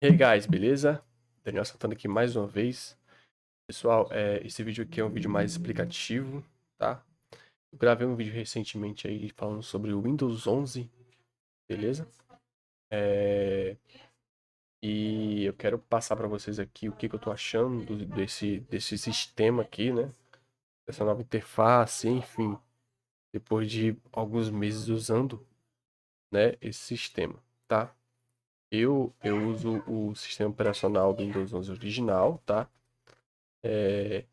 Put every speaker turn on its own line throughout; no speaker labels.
E hey aí, guys, beleza? Daniel Santana aqui mais uma vez. Pessoal, é, esse vídeo aqui é um vídeo mais explicativo, tá? Eu gravei um vídeo recentemente aí falando sobre o Windows 11, beleza? É... E eu quero passar para vocês aqui o que, que eu tô achando do, desse, desse sistema aqui, né? Dessa nova interface, enfim. Depois de alguns meses usando, né, esse sistema, tá? Eu, eu uso o sistema operacional do Windows 11 original, tá? É,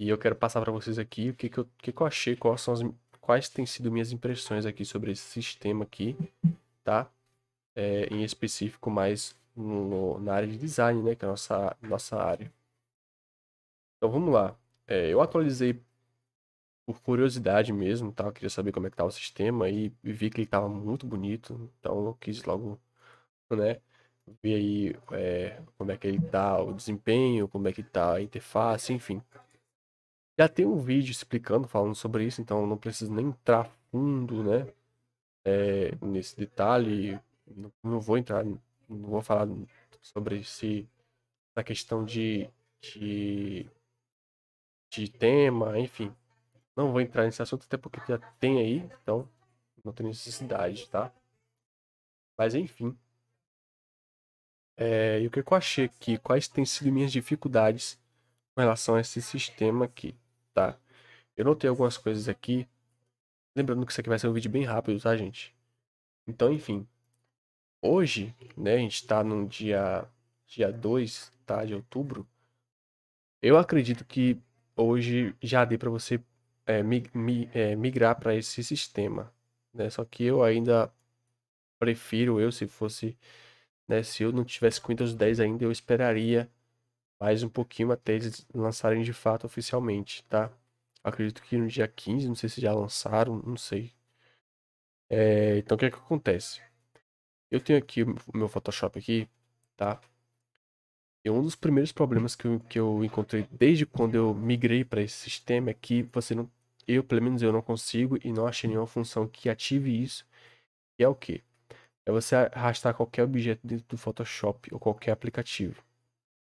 e eu quero passar para vocês aqui o que, que, eu, que, que eu achei, quais, são as, quais têm sido minhas impressões aqui sobre esse sistema aqui, tá? É, em específico, mais no, na área de design, né? Que é a nossa, nossa área. Então vamos lá. É, eu atualizei por curiosidade mesmo, tá? Eu queria saber como é que tá o sistema e vi que ele estava muito bonito, então eu quis logo né? Ver aí é, como é que ele tá, o desempenho, como é que tá a interface, enfim. Já tem um vídeo explicando, falando sobre isso, então não preciso nem entrar fundo, né? É, nesse detalhe, não, não vou entrar, não vou falar sobre esse, essa questão de, de, de tema, enfim. Não vou entrar nesse assunto, até porque já tem aí, então não tem necessidade, tá? Mas enfim, é, e o que eu achei aqui, quais têm sido minhas dificuldades com relação a esse sistema aqui, tá? Eu notei algumas coisas aqui, lembrando que isso aqui vai ser um vídeo bem rápido, tá, gente? Então, enfim, hoje, né, a gente tá no dia, dia 2, tá, de outubro, eu acredito que hoje já dê para você é, é, migrar para esse sistema, né? Só que eu ainda prefiro, eu, se fosse né? Se eu não tivesse com Windows 10 ainda, eu esperaria mais um pouquinho até eles lançarem de fato oficialmente, tá? Acredito que no dia 15, não sei se já lançaram, não sei. É, então o que é que acontece? Eu tenho aqui o meu Photoshop aqui, tá? E um dos primeiros problemas que eu, que eu encontrei desde quando eu migrei para esse sistema é que você não. Eu, pelo menos, eu não consigo e não achei nenhuma função que ative isso. E é o que? é você arrastar qualquer objeto dentro do Photoshop ou qualquer aplicativo.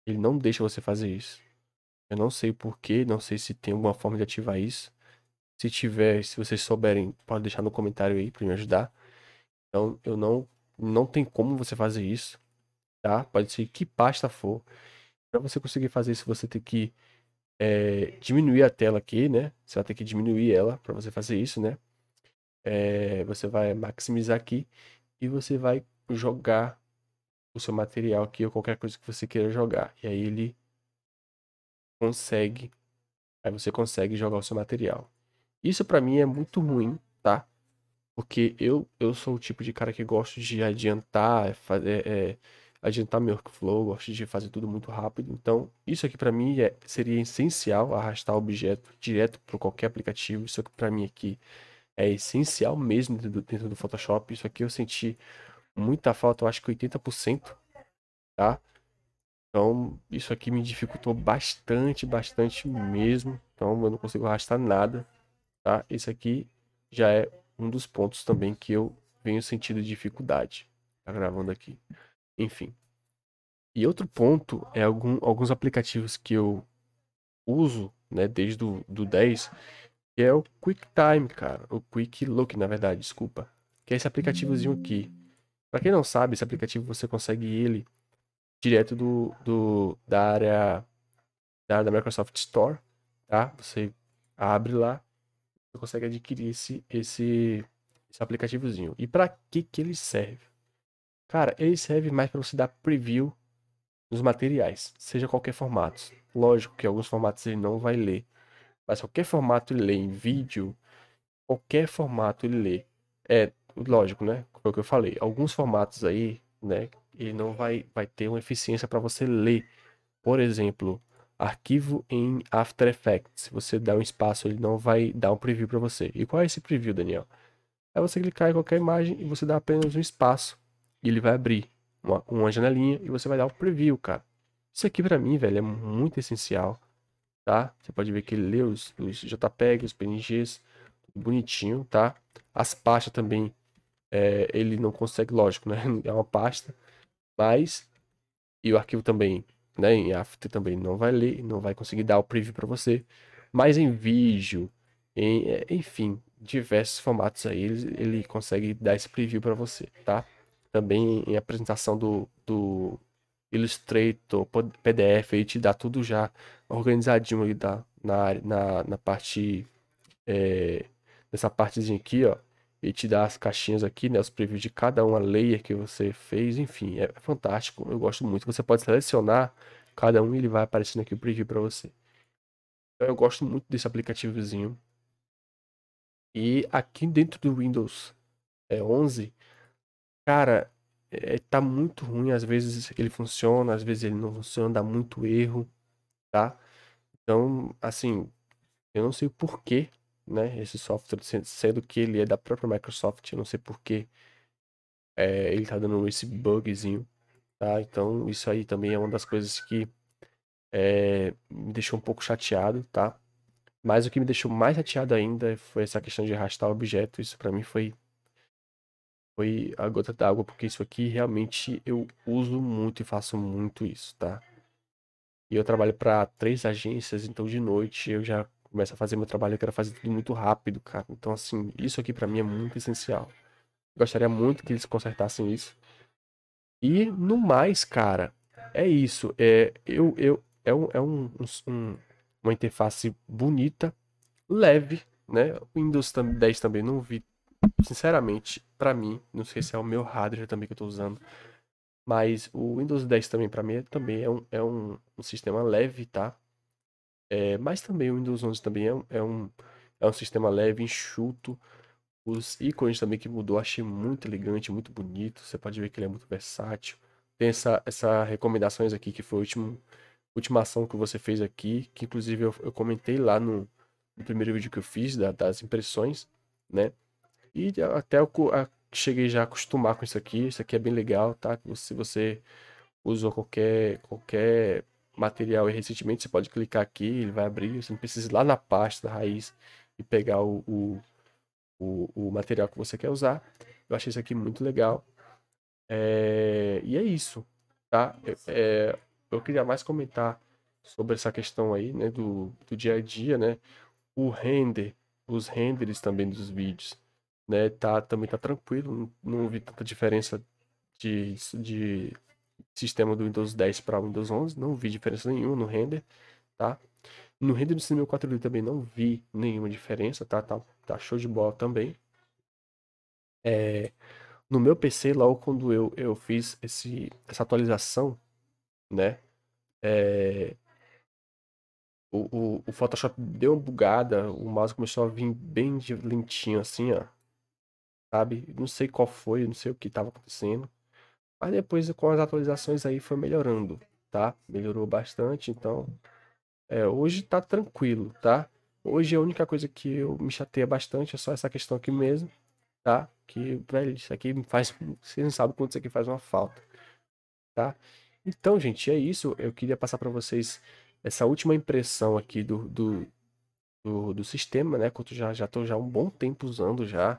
Ele não deixa você fazer isso. Eu não sei porquê, não sei se tem alguma forma de ativar isso. Se tiver, se vocês souberem, pode deixar no comentário aí para me ajudar. Então, eu não não tem como você fazer isso, tá? Pode ser que pasta for. Para você conseguir fazer isso, você tem que é, diminuir a tela aqui, né? Você vai ter que diminuir ela para você fazer isso, né? É, você vai maximizar aqui e você vai jogar o seu material aqui ou qualquer coisa que você queira jogar. E aí ele consegue, aí você consegue jogar o seu material. Isso para mim é muito ruim, tá? Porque eu, eu sou o tipo de cara que gosto de adiantar, é fazer, é, é, adiantar meu workflow, gosto de fazer tudo muito rápido. Então, isso aqui para mim é, seria essencial, arrastar objeto direto para qualquer aplicativo. Isso aqui para mim aqui é essencial mesmo dentro do, dentro do Photoshop. Isso aqui eu senti muita falta, eu acho que 80%, tá? Então, isso aqui me dificultou bastante, bastante mesmo. Então, eu não consigo arrastar nada, tá? Esse aqui já é um dos pontos também que eu venho sentindo dificuldade. Tá gravando aqui. Enfim. E outro ponto é algum, alguns aplicativos que eu uso, né, desde do, do 10, que é o QuickTime, cara. O QuickLook, na verdade, desculpa. Que é esse aplicativozinho aqui. Para quem não sabe, esse aplicativo você consegue ele direto do, do da, área, da área da Microsoft Store, tá? Você abre lá, você consegue adquirir esse esse, esse aplicativozinho. E para que que ele serve? Cara, ele serve mais para você dar preview nos materiais, seja qualquer formato. Lógico que alguns formatos ele não vai ler, mas qualquer formato ele lê em vídeo, qualquer formato ele lê. É, lógico, né? Foi o que eu falei. Alguns formatos aí, né? Ele não vai, vai ter uma eficiência para você ler. Por exemplo, arquivo em After Effects. Se você dá um espaço, ele não vai dar um preview para você. E qual é esse preview, Daniel? É você clicar em qualquer imagem e você dá apenas um espaço. E ele vai abrir uma, uma janelinha e você vai dar o um preview, cara. Isso aqui para mim, velho, é muito essencial tá? Você pode ver que ele lê os, os JPEG, os PNGs, bonitinho, tá? As pastas também, é, ele não consegue, lógico, né? É uma pasta, mas... E o arquivo também, né? Em After também não vai ler, não vai conseguir dar o preview para você. Mas em vídeo, em, é, enfim, diversos formatos aí, ele, ele consegue dar esse preview para você, tá? Também em apresentação do, do Illustrator, PDF, ele te dá tudo já organizadinho ali da, na, na, na parte. É, nessa partezinha aqui, ó. Ele te dá as caixinhas aqui, né? Os previews de cada uma layer que você fez, enfim, é, é fantástico. Eu gosto muito. Você pode selecionar cada um e ele vai aparecendo aqui o preview para você. Então, eu gosto muito desse aplicativozinho. E aqui dentro do Windows é, 11, cara, é, tá muito ruim. Às vezes ele funciona, às vezes ele não funciona, dá muito erro, tá? Então, assim, eu não sei o porquê, né? Esse software, sendo que ele é da própria Microsoft, eu não sei porquê é, ele tá dando esse bugzinho, tá? Então, isso aí também é uma das coisas que é, me deixou um pouco chateado, tá? Mas o que me deixou mais chateado ainda foi essa questão de arrastar objeto. Isso para mim foi foi a gota d'água, porque isso aqui realmente eu uso muito e faço muito isso, tá? E eu trabalho para três agências, então de noite eu já começo a fazer meu trabalho, eu quero fazer tudo muito rápido, cara. Então assim, isso aqui para mim é muito essencial. Gostaria muito que eles consertassem isso. E no mais, cara, é isso. É, eu, eu, é, um, é um, um uma interface bonita, leve, né? Windows 10 também não vi sinceramente, para mim, não sei se é o meu hardware também que eu tô usando, mas o Windows 10 também, para mim, é, também é, um, é um, um sistema leve, tá? É, mas também o Windows 11 também é um, é um, é um sistema leve, enxuto. Os ícones também que mudou, achei muito elegante, muito bonito. Você pode ver que ele é muito versátil. Tem essa, essa recomendações aqui, que foi a última, última ação que você fez aqui, que inclusive eu, eu comentei lá no, no primeiro vídeo que eu fiz da, das impressões, né? E até eu cheguei já a acostumar com isso aqui. Isso aqui é bem legal, tá? Se você usou qualquer, qualquer material recentemente, você pode clicar aqui, ele vai abrir. Você não precisa ir lá na pasta da raiz e pegar o, o, o, o material que você quer usar. Eu achei isso aqui muito legal. É... E é isso, tá? É... é eu queria mais comentar sobre essa questão aí, né, do, do dia a dia, né? O render, os renders também dos vídeos né? Tá, também tá tranquilo, não, não vi tanta diferença de, de sistema do Windows 10 para o Windows 11, não vi diferença nenhuma no render, tá? No render do Cinema 4D também não vi nenhuma diferença, tá? Tá, tá show de bola também. É, no meu PC, logo quando eu, eu fiz esse, essa atualização, né? É, o, o, o, Photoshop deu uma bugada, o mouse começou a vir bem lentinho assim, ó sabe? Não sei qual foi, não sei o que estava acontecendo. Mas depois com as atualizações aí foi melhorando, tá? Melhorou bastante, então é, hoje tá tranquilo, tá? Hoje a única coisa que eu me chateia bastante é só essa questão aqui mesmo, tá? Que, velho, isso aqui faz. Vocês não sabem quanto isso aqui faz uma falta, tá? Então, gente, é isso. Eu queria passar para vocês essa última impressão aqui do, do, do, do sistema, né? Que já, já tô já um bom tempo usando já,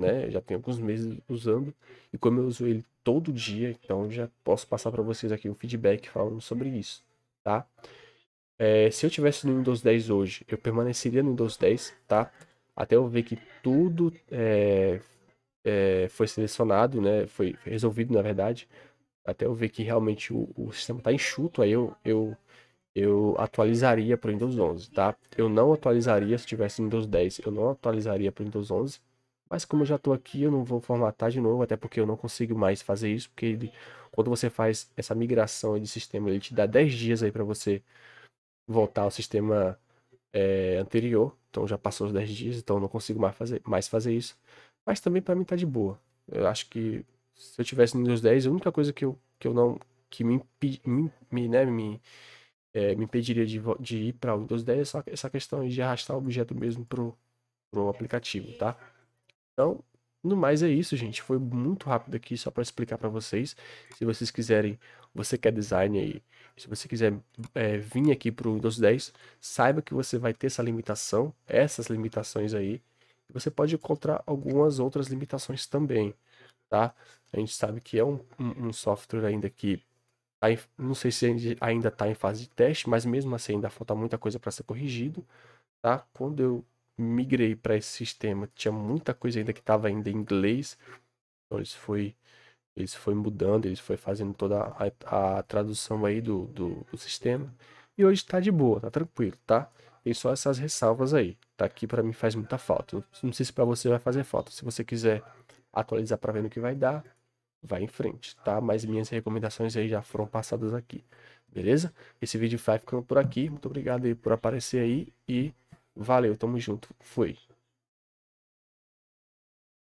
né? Já tem alguns meses usando e como eu uso ele todo dia, então já posso passar para vocês aqui um feedback falando sobre isso, tá? É, se eu tivesse no Windows 10 hoje, eu permaneceria no Windows 10, tá? Até eu ver que tudo é, é, foi selecionado, né? Foi resolvido, na verdade. Até eu ver que realmente o, o sistema está enxuto, aí eu, eu, eu atualizaria para o Windows 11, tá? Eu não atualizaria se tivesse no Windows 10, eu não atualizaria para o Windows 11, mas como eu já estou aqui, eu não vou formatar de novo, até porque eu não consigo mais fazer isso, porque ele, quando você faz essa migração de sistema, ele te dá 10 dias aí para você voltar ao sistema é, anterior. Então já passou os 10 dias, então eu não consigo mais fazer, mais fazer isso. Mas também para mim tá de boa. Eu acho que se eu tivesse no Windows 10, a única coisa que eu, que eu não. que me, me, me, né, me, é, me impediria de, de ir para o Windows 10 é só essa é questão de arrastar o objeto mesmo pro, pro aplicativo, tá? Então, no mais é isso, gente. Foi muito rápido aqui, só para explicar para vocês. Se vocês quiserem, você quer é design aí, se você quiser é, vir aqui para o Windows 10, saiba que você vai ter essa limitação, essas limitações aí. Você pode encontrar algumas outras limitações também, tá? A gente sabe que é um, um, um software ainda que tá em, não sei se ainda está em fase de teste, mas mesmo assim ainda falta muita coisa para ser corrigido, tá? Quando eu migrei para esse sistema. Tinha muita coisa ainda que estava ainda em inglês. Então eles foi eles foi mudando, eles foi fazendo toda a, a tradução aí do, do, do, sistema. E hoje está de boa, tá tranquilo, tá? Tem só essas ressalvas aí. Tá aqui para mim faz muita falta. Não sei se para você vai fazer falta. Se você quiser atualizar para ver no que vai dar, vai em frente, tá? Mas minhas recomendações aí já foram passadas aqui, beleza? Esse vídeo vai ficando por aqui. Muito obrigado aí por aparecer aí e Valeu, tamo junto. Fui.